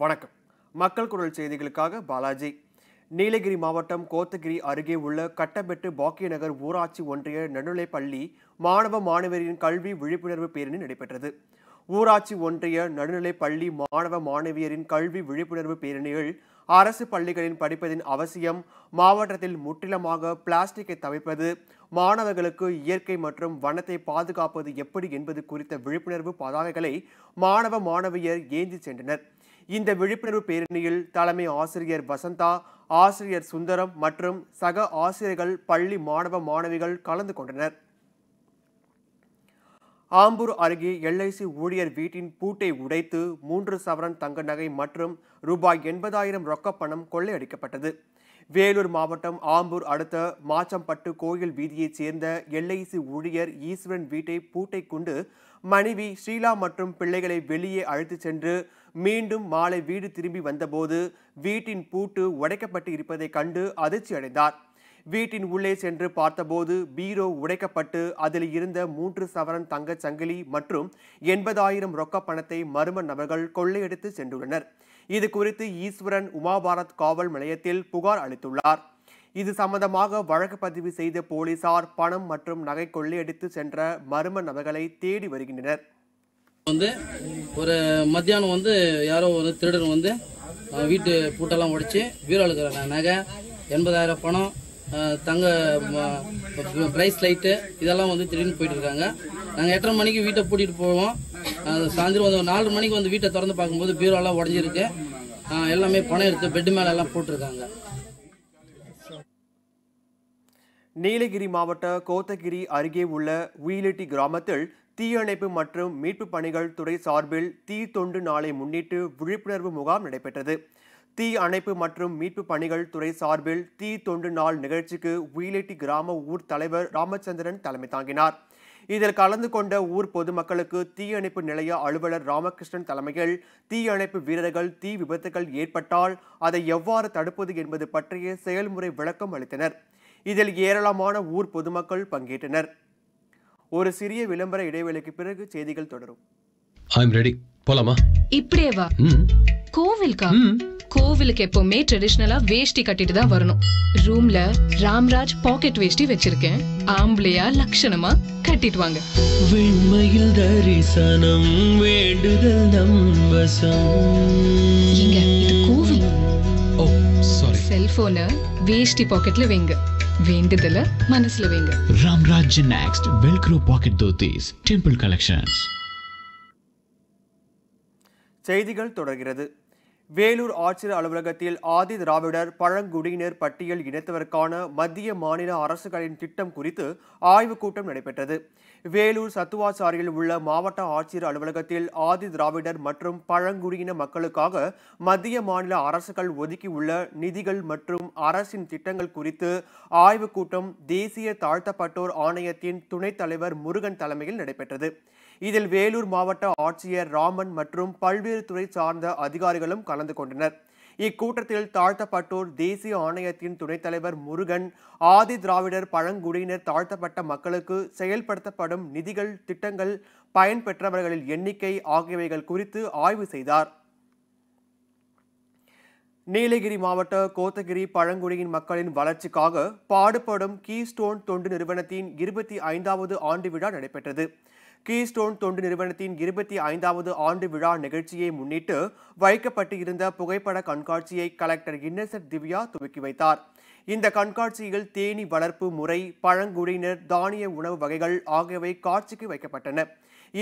வணக்கம் மக்கள் குரல் செய்திகளுக்காக பாலாஜி நீலகிரி மாவட்டம் கோத்தகிரி அருகே உள்ள கட்டபெட்டு பாக்கிய நகர் ஊராட்சி ஒன்றிய நடுநிலைப் பள்ளி மாணவ மாணவியரின் கல்வி விழிப்புணர்வு பேரணி நடைபெற்றது ஊராட்சி ஒன்றிய நடுநிலைப் பள்ளி மாணவ மாணவியரின் கல்வி விழிப்புணர்வு பேரணியில் அரசு பள்ளிகளின் படிப்பதின் அவசியம் மாவட்டத்தில் முற்றிலுமாக பிளாஸ்டிக்கை தவிப்பது மாணவர்களுக்கு இயற்கை மற்றும் வனத்தை பாதுகாப்பது எப்படி என்பது குறித்த விழிப்புணர்வு பதாகைகளை மாணவ மாணவியர் ஏந்தி சென்றனர் இந்த விழிப்புணர்வு பேரணியில் தலைமை ஆசிரியர் வசந்தா ஆசிரியர் சுந்தரம் மற்றும் சக ஆசிரியர்கள் பள்ளி மாணவ மாணவிகள் கலந்து கொண்டனர் ஆம்பூர் அருகே எல்ஐசி ஊழியர் வீட்டின் பூட்டை உடைத்து மூன்று சவரன் தங்க நகை மற்றும் ரூபாய் எண்பதாயிரம் ரொக்கப்பணம் கொள்ளையடிக்கப்பட்டது வேலூர் மாவட்டம் ஆம்பூர் அடுத்த மாச்சம்பட்டு கோயில் வீதியைச் சேர்ந்த எல்ஐசி ஊழியர் ஈஸ்வரன் வீட்டை பூட்டை கொண்டு மனைவி ஸ்ரீலா மற்றும் பிள்ளைகளை வெளியே அழைத்துச் சென்று மீண்டும் மாலை வீடு திரும்பி வந்தபோது வீட்டின் பூட்டு உடைக்கப்பட்டு இருப்பதை கண்டு அதிர்ச்சி அடைந்தார் வீட்டின் உள்ளே சென்று பார்த்தபோது பீரோ உடைக்கப்பட்டு அதில் இருந்த மூன்று சவரன் தங்கச் சங்கிலி மற்றும் எண்பதாயிரம் ரொக்க பணத்தை மர்ம நபர்கள் கொள்ளையடித்து சென்றுள்ளனர் இது குறித்து ஈஸ்வரன் உமாபாரத் காவல் நிலையத்தில் புகார் அளித்துள்ளார் இது சம்பந்தமாக வழக்கு பதிவு செய்த போலீசார் பணம் மற்றும் நகை கொள்ளையடித்து சென்ற மர்ம நபர்களை தேடி வருகின்றனர் வந்து ஒரு மத்தியானம் வந்து யாரோ ஒரு திருடர் வந்து வீட்டு பூட்டெல்லாம் உடைச்சி பீரோலுக்கு நகை எண்பதாயிரம் பணம் தங்க பிரைஸ் லைட்டு இதெல்லாம் வந்து திருடின்னு போயிட்டு இருக்காங்க நாங்கள் எட்டரை மணிக்கு வீட்டை பூட்டிட்டு போவோம் சாயந்தரம் வந்து நாலு மணிக்கு வந்து வீட்டை திறந்து பார்க்கும்போது பீரோலாம் உடஞ்சிருக்கு எல்லாமே பணம் எடுத்து பெட்டு மேலே எல்லாம் போட்டிருக்காங்க நீலகிரி மாவட்ட கோத்தகிரி அருகே உள்ள உயிலிட்டி கிராமத்தில் தீயணைப்பு மற்றும் மீட்பு பணிகள் துறை சார்பில் தீ தொண்டு நாளை முன்னிட்டு விழிப்புணர்வு முகாம் நடைபெற்றது தீ அணைப்பு மற்றும் மீட்பு பணிகள் துறை சார்பில் தீ தொண்டு நாள் நிகழ்ச்சிக்கு உயிலிட்டி கிராம ஊர் தலைவர் ராமச்சந்திரன் தலைமை தாங்கினார் இதில் கலந்து கொண்ட ஊர் பொதுமக்களுக்கு தீயணைப்பு நிலைய அலுவலர் ராமகிருஷ்ணன் தலைமையில் தீயணைப்பு வீரர்கள் தீ விபத்துகள் ஏற்பட்டால் அதை எவ்வாறு தடுப்பது என்பது பற்றிய செயல்முறை விளக்கம் அளித்தனர் இதில் ஏராளமான ஊர் பொதுமக்கள் பங்கேற்றனர் ஒரு சிறிய விளம்பர இடைவெளிக்கு பிறகு செய்திகள் தொடரும் போலாமா இப்படியே வா கோவில்கா கோவிலுக்கு எப்பவுமே ட்ரெடிஷ்னலா வேஷ்டி கட்டிட்டு தான் வரணும் ரூம்ல ராம்ராஜ் பாக்கெட் வேஷ்டி வச்சிருக்கேன் ஆம்பளையா லட்சணமா கட்டிட்டு வாங்க வெண்மையில் தரிசனம் வேண்டுதல் நம்பசம் இங்க இது கோவில் ஓ சாரி செல்போனை வேஷ்டி பாக்கெட்ல வைங்க வேண்டுதல மனசுல வைங்க Ramraj next velcro pocket dhotis temple collections செய்திகள் தொடர்கிறது வேலூர் ஆட்சியர் அலுவலகத்தில் ஆதி திராவிடர் பழங்குடியினர் பட்டியல் இணைத்ததற்கான மத்திய மாநில அரசுகளின் திட்டம் குறித்து ஆய்வுக் கூட்டம் நடைபெற்றது வேலூர் சத்துவாச்சாரியில் உள்ள மாவட்ட ஆட்சியர் அலுவலகத்தில் ஆதி திராவிடர் மற்றும் பழங்குடியின மக்களுக்காக மத்திய மாநில அரசுகள் ஒதுக்கியுள்ள நிதிகள் மற்றும் அரசின் திட்டங்கள் குறித்து ஆய்வுக் கூட்டம் தேசிய தாழ்த்தப்பட்டோர் ஆணையத்தின் துணைத் தலைவர் முருகன் தலைமையில் நடைபெற்றது இதில் வேலூர் மாவட்ட ஆட்சியர் ராமன் மற்றும் பல்வேறு துறை சார்ந்த அதிகாரிகளும் கலந்து கொண்டனர் இக்கூட்டத்தில் தாழ்த்தப்பட்டோர் தேசிய ஆணையத்தின் துணைத் தலைவர் முருகன் ஆதி திராவிடர் பழங்குடியினர் தாழ்த்தப்பட்ட மக்களுக்கு செயல்படுத்தப்படும் நிதிகள் திட்டங்கள் பயன்பெற்றவர்களின் எண்ணிக்கை ஆகியவைகள் குறித்து ஆய்வு செய்தார் நீலகிரி மாவட்ட கோத்தகிரி பழங்குடியின் மக்களின் வளர்ச்சிக்காக பாடுபடும் கீ ஸ்டோன் தொண்டு நிறுவனத்தின் இருபத்தி ஐந்தாவது ஆண்டு விழா நடைபெற்றது கீஸ்டோன் தொண்டு நிறுவனத்தின் இருபத்தி ஐந்தாவது ஆண்டு விழா நிகழ்ச்சியை முன்னிட்டு வைக்கப்பட்டு இருந்த புகைப்பட கண்காட்சியை கலெக்டர் இன்னசர் திவ்யா துவக்கி வைத்தார் இந்த கண்காட்சியில் தேனி வளர்ப்பு முறை பழங்குடியினர் தானிய உணவு வகைகள் ஆகியவை காட்சிக்கு வைக்கப்பட்டன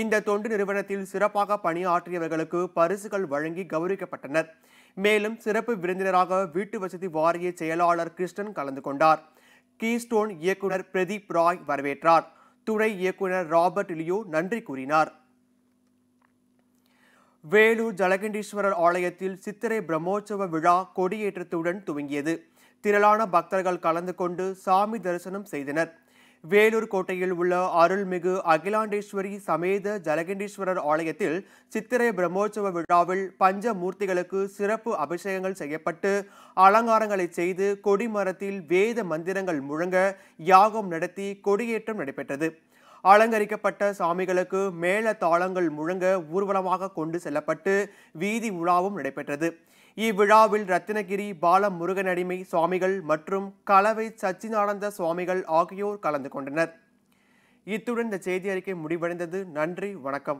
இந்த தொண்டு நிறுவனத்தில் சிறப்பாக பணியாற்றியவர்களுக்கு பரிசுகள் வழங்கி கௌரவிக்கப்பட்டனர் மேலும் சிறப்பு விருந்தினராக வீட்டு வசதி வாரிய செயலாளர் கிருஷ்ணன் கலந்து கொண்டார் கீஸ்டோன் இயக்குனர் பிரதீப் ராய் வரவேற்றார் துணை இயக்குனர் ராபர்ட் லியோ நன்றி கூறினார் வேலூர் ஜலகண்டீஸ்வரர் ஆலயத்தில் சித்திரை பிரம்மோற்சவ விழா கொடியேற்றத்துடன் துவங்கியது திரளான பக்தர்கள் கலந்து கொண்டு சாமி தரிசனம் செய்தனர் வேலூர் கோட்டையில் உள்ள அருள்மிகு அகிலாண்டேஸ்வரி சமேத ஜலகண்டேஸ்வரர் ஆலயத்தில் சித்திரை பிரம்மோற்சவ விழாவில் பஞ்ச மூர்த்திகளுக்கு சிறப்பு அபிஷேகங்கள் செய்யப்பட்டு அலங்காரங்களை செய்து கொடிமரத்தில் வேத மந்திரங்கள் முழங்க யாகம் நடத்தி கொடியேற்றம் நடைபெற்றது அலங்கரிக்கப்பட்ட சாமிகளுக்கு மேள தாளங்கள் முழங்க ஊர்வலமாக கொண்டு செல்லப்பட்டு வீதி உலாவும் நடைபெற்றது இவ்விழாவில் ரத்தினகிரி பாலமுருகன் அடிமை சுவாமிகள் மற்றும் கலவை சச்சிதானந்த சுவாமிகள் ஆகியோர் கலந்து கொண்டனர் இத்துடன் இந்த செய்தி அறிக்கை முடிவடைந்தது நன்றி வணக்கம்